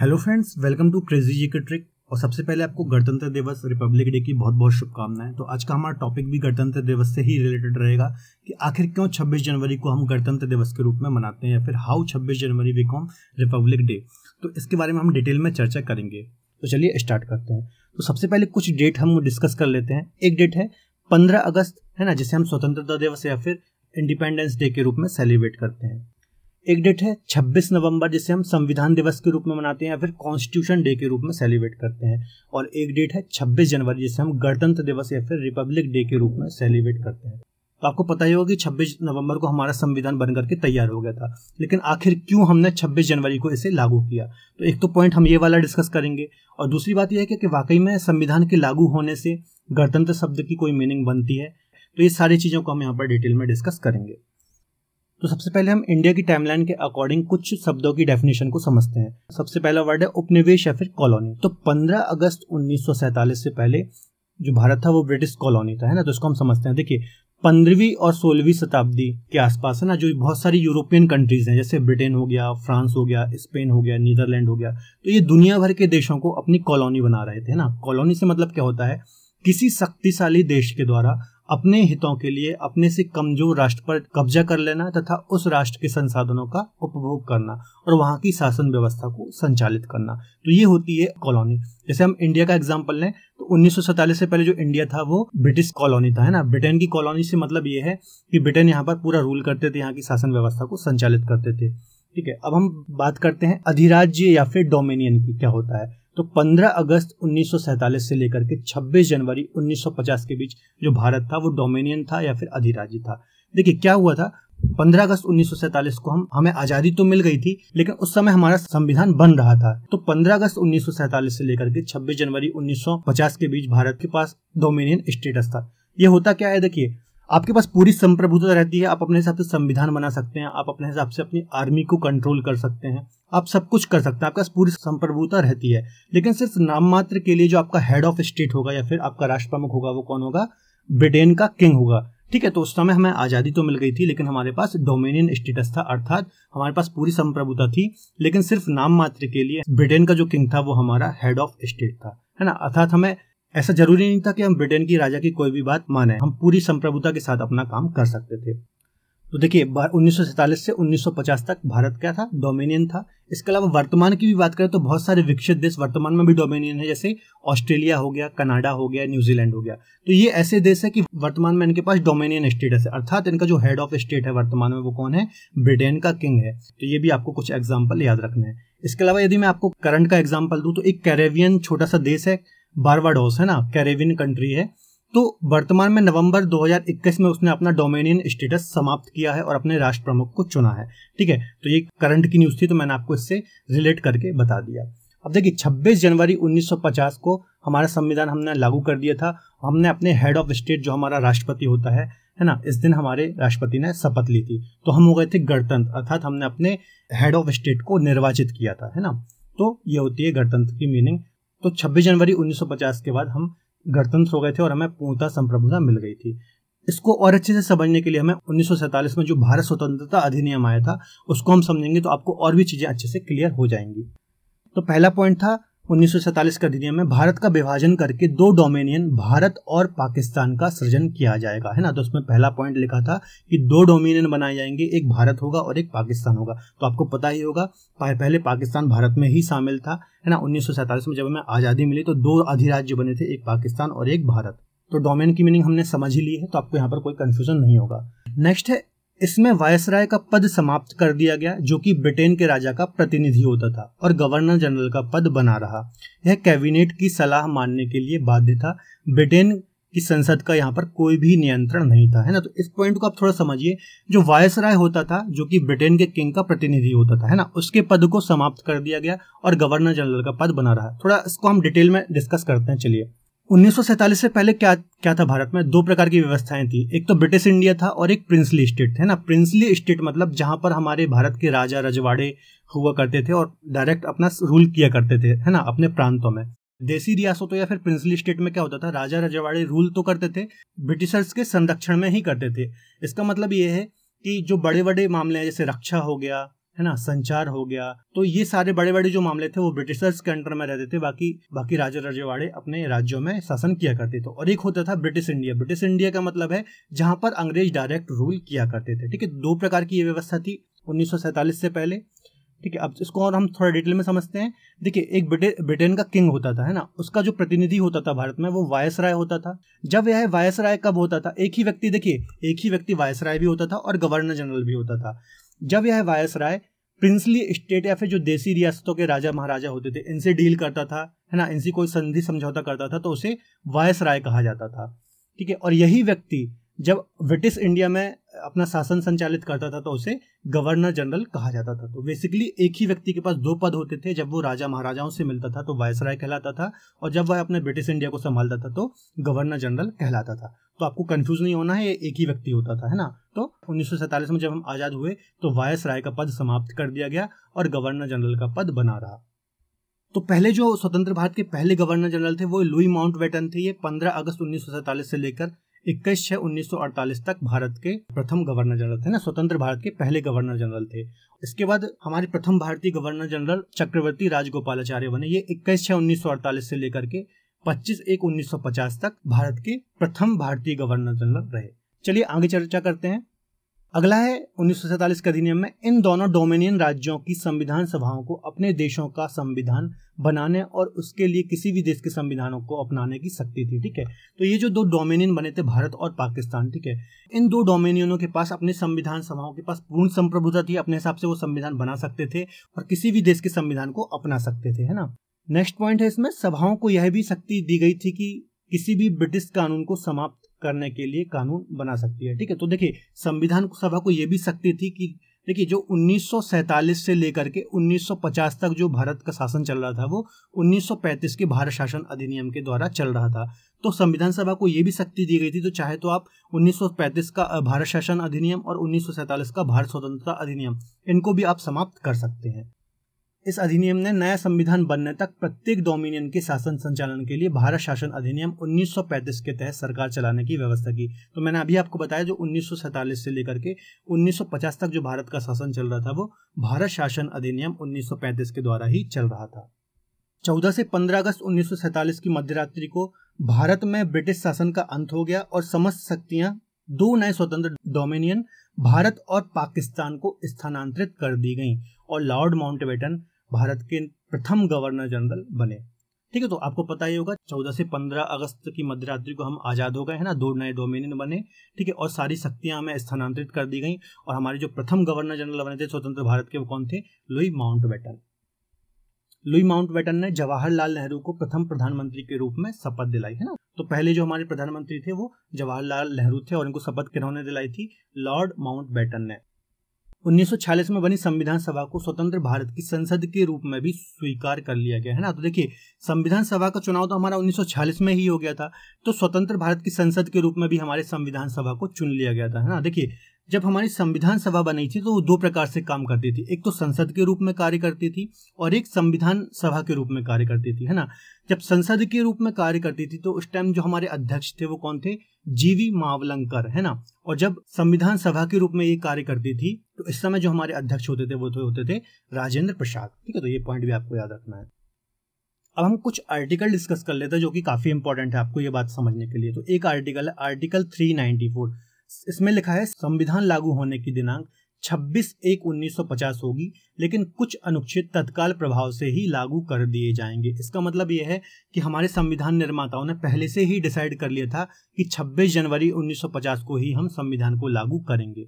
hello friends welcome to crazy G K trick और सबसे पहले आपको गणतंत्र दिवस रिपब्लिक डे की बहुत बहुत शुभकामनाएं तो आज का हमारा टॉपिक भी गणतंत्र दिवस से ही रिलेटेड रहेगा कि आखिर क्यों 26 जनवरी को हम गणतंत्र दिवस के रूप में मनाते हैं या फिर how 26 January become Republic Day तो इसके बारे में हम डिटेल में चर्चा करेंगे तो चलिए स्टार्ट करते हैं तो सबसे पहले कुछ डेट हम डिस्कस कर लेते हैं एक डेट है पंद्रह अगस्त है ना जिसे हम स्वतंत्रता दिवस या फिर इंडिपेंडेंस डे के रूप में सेलिब्रेट करते हैं एक डेट है 26 नवंबर जिसे हम संविधान दिवस के रूप में मनाते हैं या फिर कॉन्स्टिट्यूशन डे के रूप में सेलिब्रेट करते हैं और एक डेट है 26 जनवरी जिसे हम गणतंत्र दिवस या फिर रिपब्लिक डे के रूप में सेलिब्रेट करते हैं तो आपको पता ही होगा कि 26 नवंबर को हमारा संविधान बनकर के तैयार हो गया था लेकिन आखिर क्यों हमने 26 जनवरी को इसे लागू किया तो एक तो पॉइंट हम ये वाला डिस्कस करेंगे और दूसरी बात यह है कि वाकई में संविधान के लागू होने से गणतंत्र शब्द की कोई मीनिंग बनती है तो ये सारी चीज़ों को हम यहाँ पर डिटेल में डिस्कस करेंगे तो सबसे पहले हम इंडिया की टाइमलाइन के अकॉर्डिंग कुछ शब्दों की डेफिनेशन को समझते हैं सबसे पहला वर्ड है उपनिवेश या फिर कॉलोनी तो 15 अगस्त 1947 से पहले जो भारत था वो ब्रिटिश कॉलोनी था है ना तो इसको हम समझते हैं देखिए पंद्रहवीं और सोलहवीं शताब्दी के आसपास है ना जो बहुत सारी यूरोपियन कंट्रीज हैं जैसे ब्रिटेन हो गया फ्रांस हो गया स्पेन हो गया नीदरलैंड हो गया तो ये दुनिया भर के देशों को अपनी कॉलोनी बना रहे थे ना कॉलोनी से मतलब क्या होता है किसी शक्तिशाली देश के द्वारा अपने हितों के लिए अपने से कमजोर राष्ट्र पर कब्जा कर लेना तथा उस राष्ट्र के संसाधनों का उपभोग करना और वहां की शासन व्यवस्था को संचालित करना तो ये होती है कॉलोनी जैसे हम इंडिया का एग्जाम्पल लें तो उन्नीस से पहले जो इंडिया था वो ब्रिटिश कॉलोनी था है ना ब्रिटेन की कॉलोनी से मतलब ये है कि ब्रिटेन यहाँ पर पूरा रूल करते थे यहाँ की शासन व्यवस्था को संचालित करते थे ठीक है अब हम बात करते हैं अधिराज्य या फिर डोमिनियन की क्या होता है तो 15 अगस्त 1947 से लेकर के 26 जनवरी 1950 के बीच जो भारत था वो डोमिनियन था या फिर अधिराज्य था देखिए क्या हुआ था 15 अगस्त 1947 को हम हमें आजादी तो मिल गई थी लेकिन उस समय हमारा संविधान बन रहा था तो 15 अगस्त 1947 से लेकर के 26 जनवरी 1950 के बीच भारत के पास डोमिनियन स्टेटस था ये होता क्या है देखिए आपके पास पूरी संप्रभुता रहती है आप अपने हिसाब से संविधान बना सकते हैं आप अपने हिसाब से अपनी आर्मी को कंट्रोल कर सकते हैं आप सब कुछ कर सकते हैं आपका पूरी संप्रभुता रहती है लेकिन सिर्फ नाम मात्र के लिए जो आपका हेड ऑफ स्टेट होगा या फिर आपका राष्ट्र प्रमुख होगा वो कौन होगा ब्रिटेन का किंग होगा ठीक है तो उस समय हमें आज़ादी तो मिल गई थी लेकिन हमारे पास डोमिनियन स्टेटस था अर्थात हमारे पास पूरी संप्रभुता थी लेकिन सिर्फ नाम मात्र के लिए ब्रिटेन का जो किंग था वो हमारा हेड ऑफ स्टेट था है ना अर्थात हमें ऐसा जरूरी नहीं था कि हम ब्रिटेन की राजा की कोई भी बात माने हम पूरी संप्रभुता के साथ अपना काम कर सकते थे तो देखिए उन्नीस से 1950 तक भारत क्या था डोमिनियन था इसके अलावा वर्तमान की भी बात करें तो बहुत सारे विकसित देश वर्तमान में भी डोमिनियन है जैसे ऑस्ट्रेलिया हो गया कनाडा हो गया न्यूजीलैंड हो गया तो ये ऐसे देश है कि वर्तमान में इनके पास डोमिनियन स्टेटस है अर्थात इनका जो हेड ऑफ स्टेट है वर्तमान में वो कौन है ब्रिटेन का किंग है तो ये भी आपको कुछ एग्जाम्पल याद रखना है इसके अलावा यदि मैं आपको करंट का एग्जाम्पल दूँ तो एक कैरेवियन छोटा सा देश है बारवाडोस है ना कैरेवियन कंट्री है तो वर्तमान में नवंबर 2021 में उसने अपना डोमिनियन स्टेटस समाप्त किया है और अपने राष्ट्र प्रमुख को चुना है ठीक है तो ये करंट की न्यूज़ थी तो मैंने आपको इससे रिलेट करके बता दिया अब देखिए 26 जनवरी 1950 को हमारा संविधान हमने लागू कर दिया था हमने अपने हेड ऑफ स्टेट जो हमारा राष्ट्रपति होता है है ना इस दिन हमारे राष्ट्रपति ने शपथ ली थी तो हम हो गए थे गणतंत्र अर्थात हमने अपने हेड ऑफ स्टेट को निर्वाचित किया था है ना तो ये होती है गणतंत्र की मीनिंग तो 26 जनवरी 1950 के बाद हम गणतंत्र हो गए थे और हमें पूर्णता संप्रभुता मिल गई थी इसको और अच्छे से समझने के लिए हमें उन्नीस में जो भारत स्वतंत्रता अधिनियम आया था उसको हम समझेंगे तो आपको और भी चीज़ें अच्छे से क्लियर हो जाएंगी तो पहला पॉइंट था उन्नीस का अधिनियम में भारत का विभाजन करके दो डोमिनियन भारत और पाकिस्तान का सृजन किया जाएगा है ना तो उसमें पहला पॉइंट लिखा था कि दो डोमिनियन बनाए जाएंगे एक भारत होगा और एक पाकिस्तान होगा तो आपको पता ही होगा पहले पाकिस्तान भारत में ही शामिल था है ना उन्नीस में जब हमें आज़ादी मिली तो दो अधिराज्य बने थे एक पाकिस्तान और एक भारत तो डोमेन की मीनिंग हमने समझ ही ली है तो आपको यहाँ पर कोई कन्फ्यूजन नहीं होगा नेक्स्ट है इसमें वायसराय का पद समाप्त कर दिया गया जो कि ब्रिटेन के राजा का प्रतिनिधि होता था और गवर्नर जनरल का पद बना रहा यह कैबिनेट की सलाह मानने के लिए बाध्य था ब्रिटेन की संसद का यहाँ पर कोई भी नियंत्रण नहीं था है ना तो इस पॉइंट को आप थोड़ा समझिए जो वायसराय होता था जो कि ब्रिटेन के किंग का प्रतिनिधि होता था है ना उसके पद को समाप्त कर दिया गया और गवर्नर जनरल का पद बना रहा थोड़ा इसको हम डिटेल में डिस्कस करते हैं चलिए 1947 से पहले क्या क्या था भारत में दो प्रकार की व्यवस्थाएं थी एक तो ब्रिटिश इंडिया था और एक प्रिंसली स्टेट है ना प्रिंसली स्टेट मतलब जहां पर हमारे भारत के राजा रजवाड़े हुआ करते थे और डायरेक्ट अपना रूल किया करते थे है ना अपने प्रांतों में देसी रियासतों तो या फिर प्रिंसली स्टेट में क्या होता था राजा रजवाड़े रूल तो करते थे ब्रिटिशर्स के संरक्षण में ही करते थे इसका मतलब ये है कि जो बड़े बड़े मामले हैं जैसे रक्षा हो गया है ना संचार हो गया तो ये सारे बड़े बड़े जो मामले थे वो ब्रिटिशर्स के अंडर में रहते थे बाकी बाकी राजा रजवाड़े अपने राज्यों में शासन किया करते थे और एक होता था ब्रिटिश इंडिया ब्रिटिश इंडिया का मतलब है जहां पर अंग्रेज डायरेक्ट रूल किया करते थे ठीक है दो प्रकार की ये व्यवस्था थी उन्नीस से पहले ठीक है अब इसको और हम थोड़ा डिटेल में समझते हैं देखिए एक ब्रिटेन का किंग होता था है ना उसका जो प्रतिनिधि होता था भारत में वो वायस राय होता था जब यह वायस राय कब होता था एक ही व्यक्ति देखिए एक ही व्यक्ति वायस राय भी होता था और गवर्नर जनरल भी होता था जब यह वायस राय प्रिंसली स्टेट या फिर जो देसी रियासतों के राजा महाराजा होते थे इनसे डील करता था है ना इनसे कोई संधि समझौता करता था तो उसे वायस राय कहा जाता था ठीक है और यही व्यक्ति जब ब्रिटिश इंडिया में अपना शासन संचालित करता था तो उसे गवर्नर जनरल कहा जाता था तो बेसिकली एक ही व्यक्ति के पास दो पद होते थे जब वो राजा महाराजाओं से मिलता था तो वायसराय कहलाता था और जब वह अपने ब्रिटिश इंडिया को संभालता था तो गवर्नर जनरल कहलाता था तो आपको कंफ्यूज नहीं होना है एक ही व्यक्ति होता था है ना तो उन्नीस में जब हम आज़ाद हुए तो वायस राय का पद समाप्त कर दिया गया और गवर्नर जनरल का पद बना रहा तो पहले जो स्वतंत्र भारत के पहले गवर्नर जनरल थे वो लुई माउंट वेटन थे ये 15 अगस्त उन्नीस से लेकर इक्कीस छह उन्नीस तक भारत के प्रथम गवर्नर जनरल थे ना स्वतंत्र भारत के पहले गवर्नर जनरल थे इसके बाद हमारे प्रथम भारतीय गवर्नर जनरल चक्रवर्ती राजगोपालाचार्य बने ये इक्कीस छह उन्नीस से लेकर के 25 एक 1950 तक भारत के प्रथम भारतीय गवर्नर जनरल रहे चलिए आगे चर्चा करते हैं अगला है उन्नीस के अधिनियम में इन दोनों डोमिनियन राज्यों की संविधान सभाओं को अपने देशों का संविधान बनाने और उसके लिए किसी भी देश के संविधानों को अपनाने की शक्ति थी ठीक है तो ये जो दो डोमिनियन बने थे भारत और पाकिस्तान ठीक है इन दो डोमिनियनों के पास अपने संविधान सभाओं के पास पूर्ण संप्रभुता थी अपने हिसाब से वो संविधान बना सकते थे और किसी भी देश के संविधान को अपना सकते थे है ना नेक्स्ट पॉइंट है इसमें सभाओं को यह भी शक्ति दी गई थी कि किसी भी ब्रिटिश कानून को समाप्त करने के लिए कानून बना सकती है ठीक है तो देखिए संविधान सभा को यह भी शक्ति थी कि देखिए जो 1947 से लेकर के 1950 तक जो भारत का शासन चल रहा था वो 1935 के भारत शासन अधिनियम के द्वारा चल रहा था तो संविधान सभा को ये भी शक्ति दी गई थी तो चाहे तो आप 1935 का भारत शासन अधिनियम और 1947 का भारत स्वतंत्रता अधिनियम इनको भी आप समाप्त कर सकते हैं इस अधिनियम ने नया संविधान बनने तक प्रत्येक डोमिनियन के शासन संचालन के लिए भारत शासन अधिनियम 1935 के तहत सरकार चलाने की व्यवस्था की तो मैंने अभी आपको बताया जो 1947 से लेकर के 1950 तक जो भारत का शासन चल रहा था वो भारत शासन अधिनियम 1935 के द्वारा ही चल रहा था 14 से 15 अगस्त 1947 की मध्यरात्रि को भारत में ब्रिटिश शासन का अंत हो गया और समस्त शक्तियां दो नए स्वतंत्र डोमिनियन भारत और पाकिस्तान को स्थानांतरित कर दी गईं और लॉर्ड माउंटबेटन भारत के प्रथम गवर्नर जनरल बने ठीक है तो आपको पता ही होगा चौदह से पंद्रह अगस्त की मध्यरात्रि को हम आज़ाद हो गए हैं ना दो नए डोमिनियन बने ठीक है और सारी शक्तियां हमें स्थानांतरित कर दी गई और हमारे जो प्रथम गवर्नर जनरल बने थे स्वतंत्र भारत के वो कौन थे Louis Mountbatten Louis Mountbatten ने जवाहरलाल नेहरू को प्रथम प्रधानमंत्री के रूप में शपथ दिलाई है ना तो पहले जो हमारे प्रधानमंत्री थे वो जवाहरलाल नेहरू थे और इनको शपथ किन्होंने दिलाई थी लॉर्ड बैटन ने 1946 में बनी संविधान सभा को स्वतंत्र भारत की संसद के रूप में भी स्वीकार कर लिया गया है ना तो देखिए संविधान सभा का चुनाव तो हमारा 1946 में ही हो गया था तो स्वतंत्र भारत की संसद के रूप में भी हमारे संविधान सभा को चुन लिया गया था है ना देखिए जब हमारी संविधान सभा बनी थी तो वो दो प्रकार से काम करती थी एक तो संसद के रूप में कार्य करती थी और एक संविधान सभा के रूप में कार्य करती थी है ना जब संसद के रूप में कार्य करती थी तो उस टाइम जो हमारे अध्यक्ष थे वो कौन थे जीवी मावलंकर है ना और जब संविधान सभा के रूप में ये कार्य करती थी तो इस समय जो हमारे अध्यक्ष होते थे वो तो होते थे राजेंद्र प्रसाद ठीक है तो ये पॉइंट भी आपको याद रखना है अब हम कुछ आर्टिकल डिस्कस कर लेते हैं जो कि काफी इंपॉर्टेंट है आपको ये बात समझने के लिए तो एक आर्टिकल है आर्टिकल थ्री नाइनटी फोर इसमें लिखा है संविधान लागू होने की दिनांक 26 एक 1950 होगी लेकिन कुछ अनुच्छेद तत्काल प्रभाव से ही लागू कर दिए जाएंगे इसका मतलब यह है कि हमारे संविधान निर्माताओं ने पहले से ही डिसाइड कर लिया था कि 26 जनवरी 1950 को ही हम संविधान को लागू करेंगे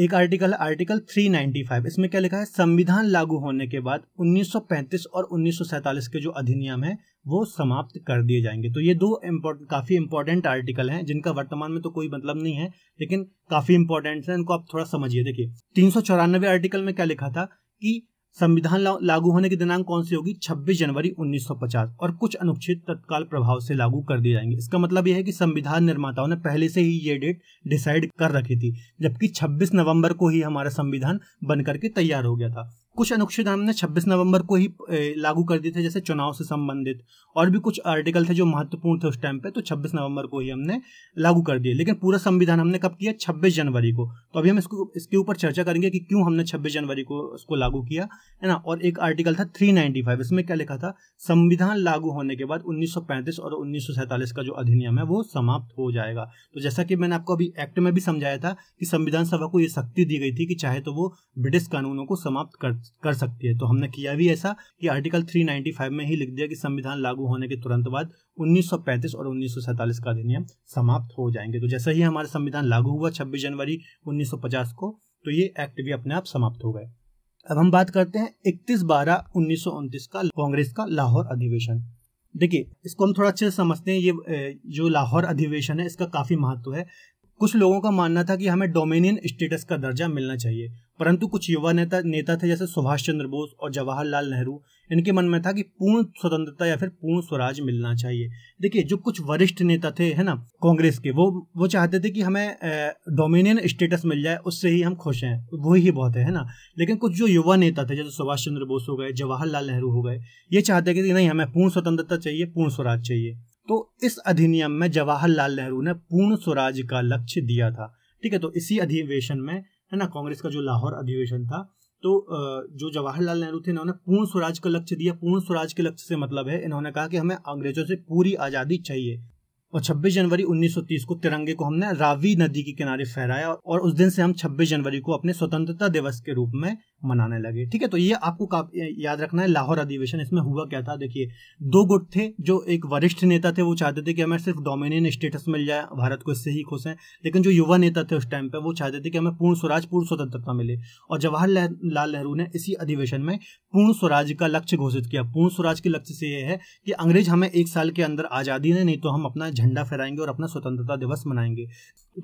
एक आर्टिकल आर्टिकल 395 इसमें क्या लिखा है संविधान लागू होने के बाद 1935 और 1947 के जो अधिनियम है वो समाप्त कर दिए जाएंगे तो ये दो इम्पोर्टेंट काफ़ी इंपॉर्टेंट आर्टिकल हैं जिनका वर्तमान में तो कोई मतलब नहीं है लेकिन काफ़ी इंपॉर्टेंट है इनको आप थोड़ा समझिए देखिए तीन आर्टिकल में क्या लिखा था कि संविधान लागू होने की दिनांक कौन सी होगी 26 जनवरी 1950 और कुछ अनुच्छेद तत्काल प्रभाव से लागू कर दिए जाएंगे इसका मतलब यह है कि संविधान निर्माताओं ने पहले से ही ये डेट डिसाइड कर रखी थी जबकि 26 नवंबर को ही हमारा संविधान बनकर के तैयार हो गया था कुछ अनुच्छेद हमने 26 नवंबर को ही लागू कर दिए थे जैसे चुनाव से संबंधित और भी कुछ आर्टिकल थे जो महत्वपूर्ण थे उस टाइम पे तो 26 नवंबर को ही हमने लागू कर दिए लेकिन पूरा संविधान हमने कब किया 26 जनवरी को तो अभी हम इसको इसके ऊपर चर्चा करेंगे कि क्यों हमने 26 जनवरी को इसको लागू किया है ना और एक आर्टिकल था 395 इसमें क्या लिखा था संविधान लागू होने के बाद 1935 और 1947 का जो अधिनियम है वो समाप्त हो जाएगा तो जैसा कि मैंने आपको अभी एक्ट में भी समझाया था कि संविधान सभा को ये शक्ति दी गई थी कि चाहे तो वो ब्रिटिश कानूनों को समाप्त कर, कर सकती है तो हमने किया भी ऐसा कि आर्टिकल थ्री में ही लिख दिया कि संविधान लागू होने के तुरंत बाद 1935 और 1947 का अधिनियम समाप्त हो जाएंगे तो जैसे ही हमारा संविधान लागू हुआ 26 जनवरी 1950 को तो ये एक्ट भी अपने आप समाप्त हो गए अब हम बात करते हैं इकतीस बारह उन्नीस का कांग्रेस का लाहौर अधिवेशन देखिए इसको हम थोड़ा अच्छे से समझते हैं ये जो लाहौर अधिवेशन है इसका काफी महत्व है कुछ लोगों का मानना था कि हमें डोमिनियन स्टेटस का दर्जा मिलना चाहिए परंतु कुछ युवा नेता नेता थे जैसे सुभाष चंद्र बोस और जवाहरलाल नेहरू इनके मन में था कि पूर्ण स्वतंत्रता या फिर पूर्ण स्वराज मिलना चाहिए देखिए जो कुछ वरिष्ठ नेता थे है ना कांग्रेस के वो वो चाहते थे कि हमें डोमिनियन स्टेटस मिल जाए उससे ही हम खुश हैं वही ही बहुत है, है ना लेकिन कुछ जो युवा नेता थे जैसे सुभाष चंद्र बोस हो गए जवाहरलाल नेहरू हो गए ये चाहते थे कि नहीं हमें पूर्ण स्वतंत्रता चाहिए पूर्ण स्वराज चाहिए तो इस अधिनियम में जवाहरलाल नेहरू ने पूर्ण स्वराज का लक्ष्य दिया था ठीक है तो इसी अधिवेशन में है ना कांग्रेस का जो लाहौर अधिवेशन था तो जो जवाहरलाल नेहरू थे इन्होंने पूर्ण स्वराज का लक्ष्य दिया पूर्ण स्वराज के लक्ष्य से मतलब है इन्होंने कहा कि हमें अंग्रेजों से पूरी आज़ादी चाहिए और 26 जनवरी 1930 को तिरंगे को हमने रावी नदी के किनारे फहराया और उस दिन से हम 26 जनवरी को अपने स्वतंत्रता दिवस के रूप में मनाने लगे ठीक है तो ये आपको याद रखना है लाहौर अधिवेशन इसमें हुआ क्या था देखिए दो गुट थे जो एक वरिष्ठ नेता थे वो चाहते थे कि हमें सिर्फ डोमिनियन स्टेटस मिल जाए भारत को इससे ही खुश हैं लेकिन जो युवा नेता थे उस टाइम पे वो चाहते थे कि हमें पूर्ण स्वराज पूर्ण स्वतंत्रता मिले और जवाहरलाल नेहरू ने इसी अधिवेशन में पूर्ण स्वराज का लक्ष्य घोषित किया पूर्ण स्वराज के लक्ष्य से यह है कि अंग्रेज हमें एक साल के अंदर आज़ादी दें नहीं तो हम अपना झंडा फहराएंगे और अपना स्वतंत्रता दिवस मनाएंगे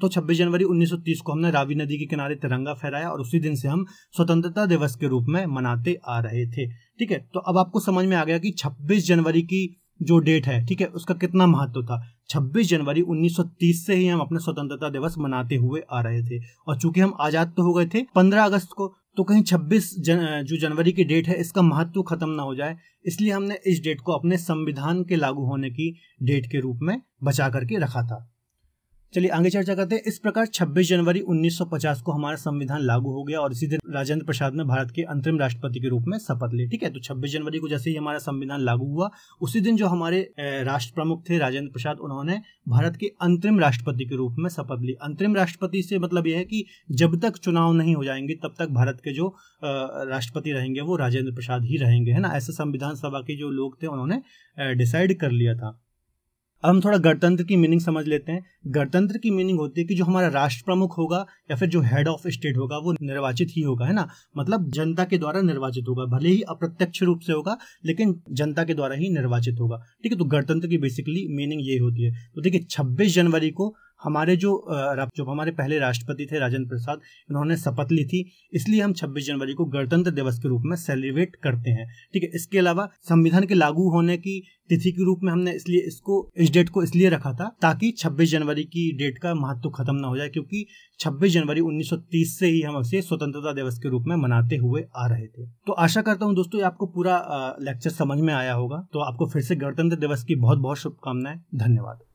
तो 26 जनवरी 1930 को हमने रावी नदी के किनारे तिरंगा फहराया और उसी दिन से हम स्वतंत्रता दिवस के रूप में मनाते आ रहे थे ठीक है तो अब आपको समझ में आ गया कि 26 जनवरी की जो डेट है ठीक है उसका कितना महत्व था 26 जनवरी 1930 से ही हम अपना स्वतंत्रता दिवस मनाते हुए आ रहे थे और चूंकि हम आजाद तो हो गए थे 15 अगस्त को तो कहीं 26 जन, जो जनवरी की डेट है इसका महत्व खत्म ना हो जाए इसलिए हमने इस डेट को अपने संविधान के लागू होने की डेट के रूप में बचा करके रखा था चलिए आगे चर्चा करते हैं इस प्रकार 26 जनवरी 1950 को हमारा संविधान लागू हो गया और इसी दिन राजेंद्र प्रसाद ने भारत के अंतरिम राष्ट्रपति के रूप में शपथ ली ठीक है तो 26 जनवरी को जैसे ही हमारा संविधान लागू हुआ उसी दिन जो हमारे राष्ट्र प्रमुख थे राजेंद्र प्रसाद उन्होंने भारत के अंतरिम राष्ट्रपति के रूप में शपथ ली अंतरिम राष्ट्रपति से मतलब यह है कि जब तक चुनाव नहीं हो जाएंगे तब तक भारत के जो राष्ट्रपति रहेंगे वो राजेंद्र प्रसाद ही रहेंगे है ना ऐसे संविधान सभा के जो लोग थे उन्होंने डिसाइड कर लिया था अब हम थोड़ा गणतंत्र की मीनिंग समझ लेते हैं गणतंत्र की मीनिंग होती है कि जो हमारा राष्ट्र प्रमुख होगा या फिर जो हेड ऑफ स्टेट होगा वो निर्वाचित ही होगा है ना मतलब जनता के द्वारा निर्वाचित होगा भले ही अप्रत्यक्ष रूप से होगा लेकिन जनता के द्वारा ही निर्वाचित होगा ठीक है तो गणतंत्र की बेसिकली मीनिंग ये होती है तो देखिए छब्बीस जनवरी को हमारे जो जो हमारे पहले राष्ट्रपति थे राजेंद्र प्रसाद इन्होंने शपथ ली थी इसलिए हम 26 जनवरी को गणतंत्र दिवस के रूप में सेलिब्रेट करते हैं ठीक है इसके अलावा संविधान के लागू होने की तिथि के रूप में हमने इसलिए इसको इस डेट को इसलिए रखा था ताकि 26 जनवरी की डेट का महत्व खत्म ना हो जाए क्योंकि 26 जनवरी 1930 से ही हम इसे स्वतंत्रता दिवस के रूप में मनाते हुए आ रहे थे तो आशा करता हूँ दोस्तों आपको पूरा लेक्चर समझ में आया होगा तो आपको फिर से गणतंत्र दिवस की बहुत बहुत शुभकामनाएं धन्यवाद